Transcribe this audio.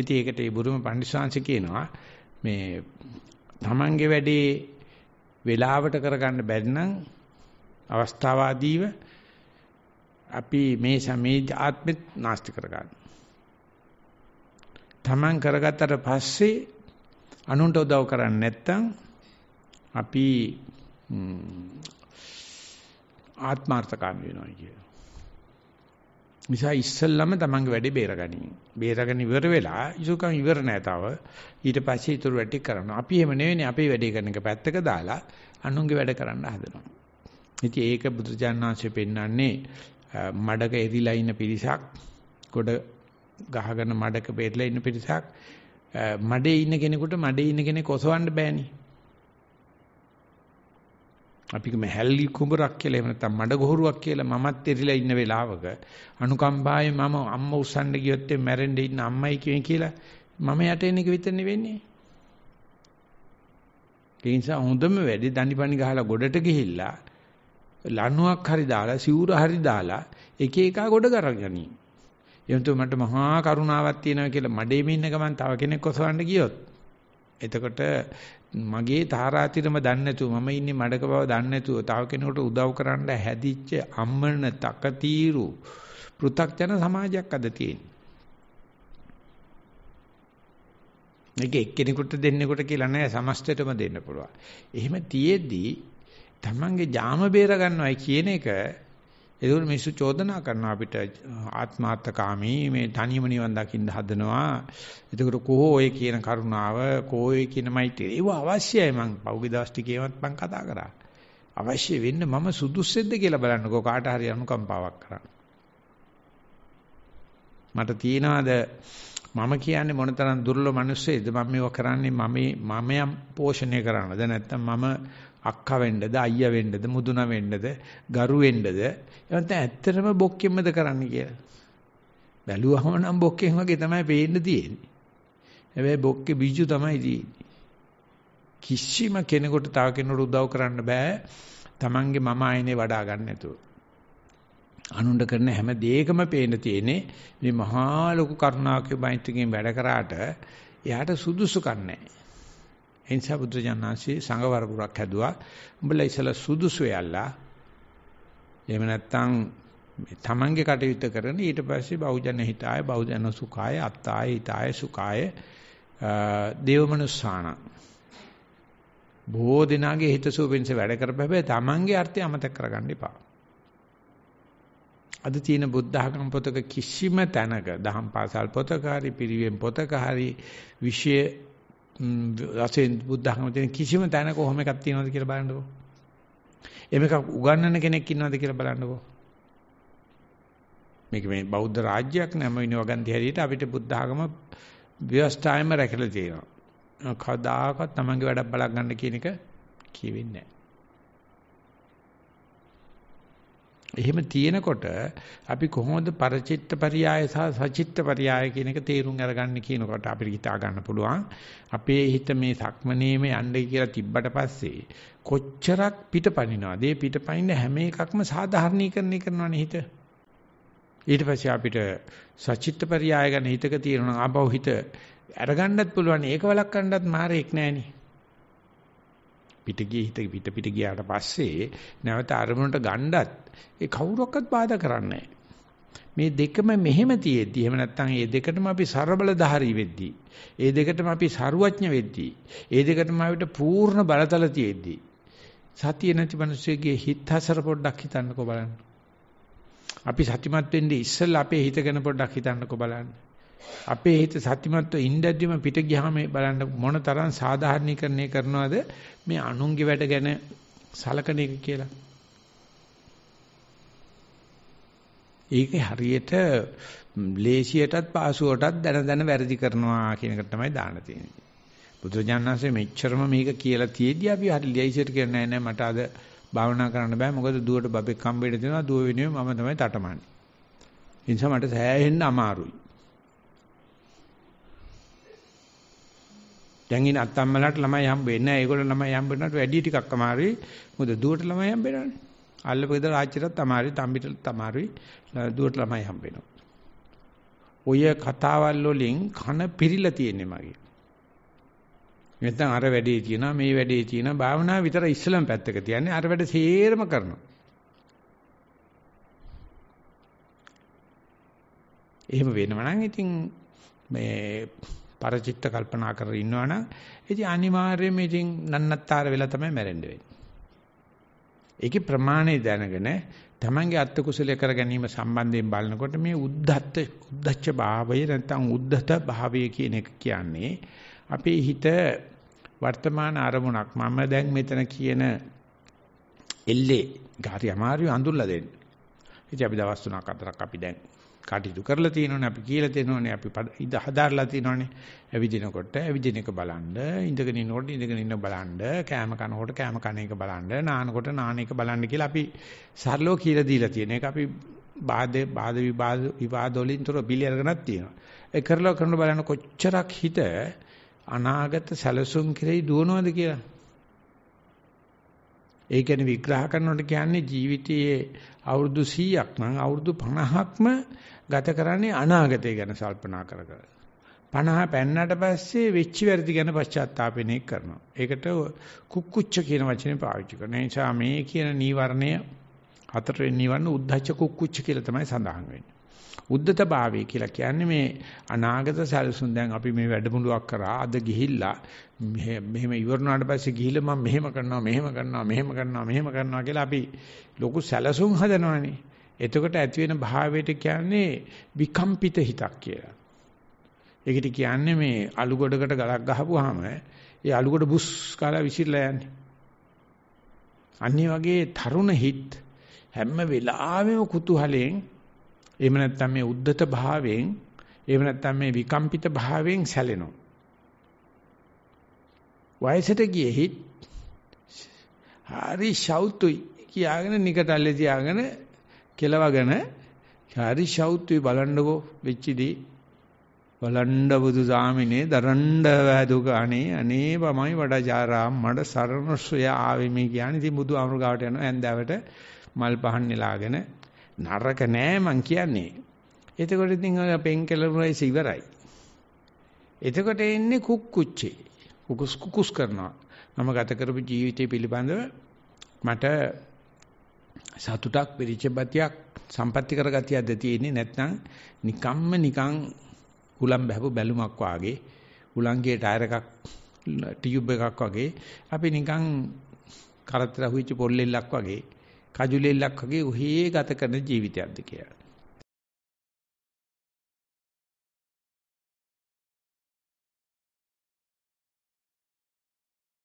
ඉතින් ඒකට ඒ බුරුම පඬිස්සංශ කියනවා මේ Tamange වැඩේ වේලාවට කරගන්න බැරි නම් අවස්ථාවාදීව අපි මේ සමේ ආත්මෙත් නාස්ති කරගන්න. Taman කරගත්තට පස්සේ අනුන්ට උදව් කරන්නේ නැත්නම් අපි ආත්මార్థකාමී වෙනවා කියලා. නිසා ඉස්සල්ලාම තමන්ගේ වැඩේ බේරගනින්. බේරගෙන ඉවර වෙලා ඉසුකම් ඉවර නෑ තව. ඊට පස්සේ ඊටු වැඩටි කරනවා. අපි එහෙම නෙවෙයි අපේ වැඩේ කරන එක පැත්තක දාලා අනුන්ගේ වැඩ කරන්න හදනවා. ඉතින් ඒක බුදුජානනාංශය පෙන්වන්නේ මඩක එරිලා ඉන්න පිරිසක්, ගොඩ ගහගෙන මඩක බෙදලා ඉන්න පිරිසක් මඩේ ඉන්න කෙනෙකුට මඩේ ඉන්න කෙනෙක් ඔසවන්න බෑනේ. අපි මේ හැල්ලි කුඹරක් කියලා එහෙම නැත්නම් මඩ ගොහරුවක් කියලා මමත් එරිලා ඉන්න වෙලාවක අනුකම්පාවෙන් මම අම්ම උස්සන්න ගියොත් මැරෙන්න ඉන්න අම්මයි කියවෙන් කියලා මම යට එන එක විතරනේ වෙන්නේ. ඒ නිසා හොඳම වැඩි දණිපණි ගහලා ගොඩට ගිහිල්ලා ලණුවක් හරි දාලා සිවුර හරි දාලා එක එක ගොඩ කරගනි. එමුතු මට මහා කරුණාවක් තියෙනවා කියලා මඩේ මින්න ගමන් තව කෙනෙක් ඔසවන්න ගියොත් එතකොට මගේ තාරාතිරම දන්නේ නැතුව මම ඉන්නේ මඩක බව දන්නේ නැතුව තව කෙනෙකුට උදව් කරන්න හැදිච්ච අම්මන තකතිරු පෘ탁ජන සමාජයක් අද තියෙන්නේ. මේක එක්කෙනෙකුට දෙන්නෙකුට කියලා නෑ සමස්තයටම දෙන්න පුළුවන්. එහෙම තියේදී තමන්ගේ ජාම බේර ගන්නවයි කියන එක ඒකෝ මිනිස්සු චෝදනා කරනවා අපිට ආත්මාර්ථකාමී මේ තනියම නිවන් දකින්න හදනවා. ඒකෝ කොහො ඔය කියන කරුණාව කොහො ඔය කියන මෛත්‍රිය ඒව අවශ්‍යයි මං පෞගේ දවස් ටිකේවත් මං කතා කරා. අවශ්‍ය වෙන්න මම සුදුස්සෙද්ද කියලා බලන්නකෝ කාට හරි අනුකම්පාවක් කරන්න. මට තියනවාද මම කියන්නේ මොනතරම් දුර්ලභ මිනිස්සෙයිද මම මේව කරන්නේ මම මම යම් පෝෂණය කරනද නැත්නම් මම අක්කා වෙන්නද අයියා වෙන්නද මුදුන වෙන්නද ගරු වෙන්නද එහෙනම් ඇත්තටම බොක්කෙන්මද කරන්න කියලා බැලුවම නම් බොක්කෙන් වගේ තමයි පේන්න තියෙන්නේ හැබැයි බොක්කේ බිජු තමයි තියෙන්නේ කිසිම කෙනෙකුට තව කෙනෙකුට උදව් කරන්න බෑ Tamange මම ආයනේ වඩා ගන්න නැතුව අනුණ්ඩ කරන හැම දෙයකම පේන්න තියෙන්නේ මේ මහා ලොකු කරුණාවක මෛත්‍රියකින් වැඩ කරාට එයාට සුදුසුකම් නැහැ ඒ නිසා බුදුජානනාංශයේ සංඝ වරපුරක් හැදුවා. උඹලා ඉසලා සුදුසු යල්ලා. එහෙම නැත්නම් තමන්ගේ කටයුත්ත කරන ඊට පස්සේ බහුජන හිතාය බහුජන සුඛාය අත්තාය හිතාය සුඛාය දේවමනුස්සාණ. බොහෝ දිනාගේ හිතසුව වෙනස වැඩ කරපැබැයි තමන්ගේ අර්ථය අමතක කරගන්න එපා. අද තියෙන බුද්ධ학ම පොතක කිසිම තැනක දහම් පාසල් පොතක හරි පිරිවෙන් පොතක හරි විෂය රසෙන් බුද්ධ ධර්ම තියෙන කිසිම තැනක කොහොම එකක් තියෙනවද කියලා බලන්නකො. එමෙක උගන්නන කෙනෙක් ඉන්නවද කියලා බලන්නකො. මේක මේ බෞද්ධ රාජ්‍යයක් නෑ මේ වගන්ති හැටියට අපිට බුද්ධ ධර්ම ව්‍යවස්ථායෙම රැකලා තියෙනවා. කවදාකවත් Tamange වැඩක් බලක් ගන්න කියන එක කියවෙන්නේ නෑ. එහෙම තියෙනකොට අපි කොහොමද පරචිත්ත පරියාය සහ සචිත්ත පරියාය කියන එක තේරුම් අරගන්න කියනකොට අපිට හිතා ගන්න පුළුවන් අපේ හිත මේ සක්මනේම යන්නේ කියලා තිබ්බට පස්සේ කොච්චරක් පිටපනිනවද ඒ පිටපනින හැම එකක්ම සාධාරණීකරණය කරනවනේ හිත ඊට පස්සේ අපිට සචිත්ත පරියාය ගැන හිතක තියෙනවා ආපහු හිත අරගන්නත් පුළුවන් ඒක වළක්වන්නත් මාරෙක් නෑනේ පිටගියේ හිත පිට පිට ගියාට පස්සේ නැවත අරමුණට ගණ්ඩත් ඒ කවුරක්වත් බාධා කරන්නේ මේ දෙකම මෙහෙම තියෙද්දි එහෙම නැත්නම් මේ දෙකටම අපි ਸਰබලධාරී වෙද්දී මේ දෙකටම අපි ਸਰුවඥ වෙද්දී මේ දෙකටම අපිට පූර්ණ බලතල තියෙද්දී සතිය නැති මිනිස්සෙගේ හිත හසර පොඩ්ඩක් හිතන්නකෝ බලන්න. අපි සතිමත් වෙන්නේ ඉස්සෙල්ලා අපේ හිත ගැන පොඩ්ඩක් හිතන්නකෝ බලන්න. අපේ හිත සත්‍යමත්ව ඉඳද්දිම පිට ගියාම බලන්න මොන තරම් සාධාරණීකරණය කරනවද මේ අනුන්ගේ වැඩ ගැන සලකන එක කියලා. ඒක හරියට ලේසියටත් පාසුවටත් දැන දැන වැරදි කරනවා කියන එක තමයි දාන තියෙන්නේ. බුදුරජාණන්සේ මෙච්චරම මේක කියලා තියේදී අපි හරි ලේසියට කියන්නේ නෑ මට අද භාවනා කරන්න බෑ මොකද දුවට බබෙක් හම්බෙන්න දෙනවා දුව වෙනුවෙන් මම තමයි තටමන්නේ. ඒ නිසා මට සෑහෙන්න අමාරුයි. දැන් ඉන්න අත්තම්මලාට ළමයි හම්බ වෙන්නේ නැහැ. ඒගොල්ලෝ ළමයි හම්බ වෙනාට වැඩි ටිකක් අමාරුයි. මොකද දුවට ළමයි හම්බ වෙනවනේ. අල්ලපු ගෙදර ආච්චිටත් අමාරුයි, තම්බිට අමාරුයි. දුවට ළමයි හම්බ වෙනවා. ඔය කතාවල් වලින් කන පිරිලා තියෙන්නේ මගේ. නැත්නම් අර වැඩේ තියෙනවා, මේ වැඩේ තියෙනවා. භාවනාව විතර ඉස්සලම් පැත්තක තියන්නේ. අර වැඩ සේරම කරනවා. එහෙම වෙනවා නම් ඉතින් මේ පරචිත්ත කල්පනා කරගෙන ඉන්නවනම් ඉතින් අනිවාර්යයෙන්ම ඉතින් නන්නත්තර වෙලා තමයි මැරෙන්න වෙන්නේ. ඒකේ ප්‍රමාණය දැනගෙන තමන්ගේ අත්ත කුසලයේ කර ගැනීම සම්බන්ධයෙන් බලනකොට මේ උද්ධත්ත උද්දච්ච භාවය නැත්නම් උද්ධත භාවය කියන එක කියන්නේ අපේ හිත වර්තමාන අරමුණක් මම දැන් මෙතන කියන එල්ලේ ගාරි අමාරු අඳුල්ලා දෙන්න. ඉතින් අපි දවස් තුනක් හතරක් අපි දැන් කටයුතු කරලා තියෙනෝනේ අපි කියලා දෙනෝනේ අපි ඉඳ හදාarලා තියෙනෝනේ ඇවිදිනකොට ඇවිදින එක බලන්න ඉඳගෙන ඉන්නකොට ඉඳගෙන ඉන්න බලන්න කෑම කනකොට කෑම කන එක බලන්න නානකොට නාන එක බලන්න කියලා අපි සරලව කියලා දීලා තියෙන එක අපි බාද බාද විවාද විවාද වලින්තර පිළිඅරගෙනක් තියෙනවා ඒ කරලා කරන බලන කොච්චරක් හිත අනාගත සැලසුම් කෙරෙහි දුවනවද කියලා ඒ කියන්නේ විග්‍රහ කරනකොට කියන්නේ ජීවිතයේ අවුරුදු 100ක් නම් අවුරුදු 50ක්ම ගත කරන්නේ අනාගතය ගැන සල්පනා කර කර. 50 පෙන්නට පස්සේ වෙච්ච වැරදි ගැන පශ්චාත්තාපෙන එක කරනවා. ඒකට කුක්කුච්ච කියන වචනේ පාවිච්චි කරනවා. ඒ නිසා මේ කියන නීවරණය හතරවෙනි නිවන උද්ධච්ච කුක්කුච්ච කියලා තමයි සඳහන් වෙන්නේ. උද්දත භාවය කියලා කියන්නේ මේ අනාගත සැලසුම් දැන් අපි මේ වැඩමුළුවක් කරා අද ගිහිල්ලා මෙහෙම ඉවර වුණාට පස්සේ ගිහිල්ලා මම මෙහෙම කරනවා මෙහෙම කරනවා මෙහෙම කරනවා මෙහෙම කරනවා කියලා අපි ලොකු සැලසුම් හදනවානේ. එතකොට ඇති වෙන භාවයට කියන්නේ විකම්පිත හිතක් කියලා. ඒකට කියන්නේ මේ අලු ගොඩකට ගලක් ගහපුවාම ඒ අලු ගොඩ බුස් කාලා විසිරලා යන්නේ. අනිත් වගේ තරුණ හිත හැම වෙලාවෙම කුතුහලයෙන් එහෙම නැත්නම් මේ උද්දත භාවයෙන් එහෙම නැත්නම් මේ විකම්පිත භාවයෙන් සැලෙනවා. වයසට ගියෙහිත් හරි ශෞතුයි කියාගෙන නිකටල්ලේ තියාගෙන කෙලවගෙන හරි ශෞතුයි බලන්නකෝ වෙච්චිදී බලන්න බුදුසාමිනේ දරණ්ඩ වැදුක අනේ අනේ පමයි වඩජාරාම් මඩ සරණ සොය ආවේ මේ කියන්නේ ඉතින් බුදු ආමෘගාවට යන ඇන්දාවට මල් පහන් නෙලාගෙන නරක නෑ මං කියන්නේ. එතකොට ඉතින් ඔය පෙන්කලරුයි ඉවරයි. එතකොට එන්නේ කුක්කුච්චේ. කුකුස් කුකුස් කරනවා. මම ගත කරපු ජීවිතය පිළිබඳව මට සතුටක් පිරිචබතියක් සම්පත්‍ති කරගතියක්ද තියෙන්නේ නැත්නම් නිකම්ම නිකං උලම් බහපු බැලුමක් වාගේ උලංගේ ටයර් එකක් ටියුබ් එකක් වගේ අපි නිකං කරතර හුවිච්ච පොල්ලෙල්ලක් වගේ කජුලෙල්ලක් වගේ ඔහේ ගත කරන ජීවිතයක්ද කියලා.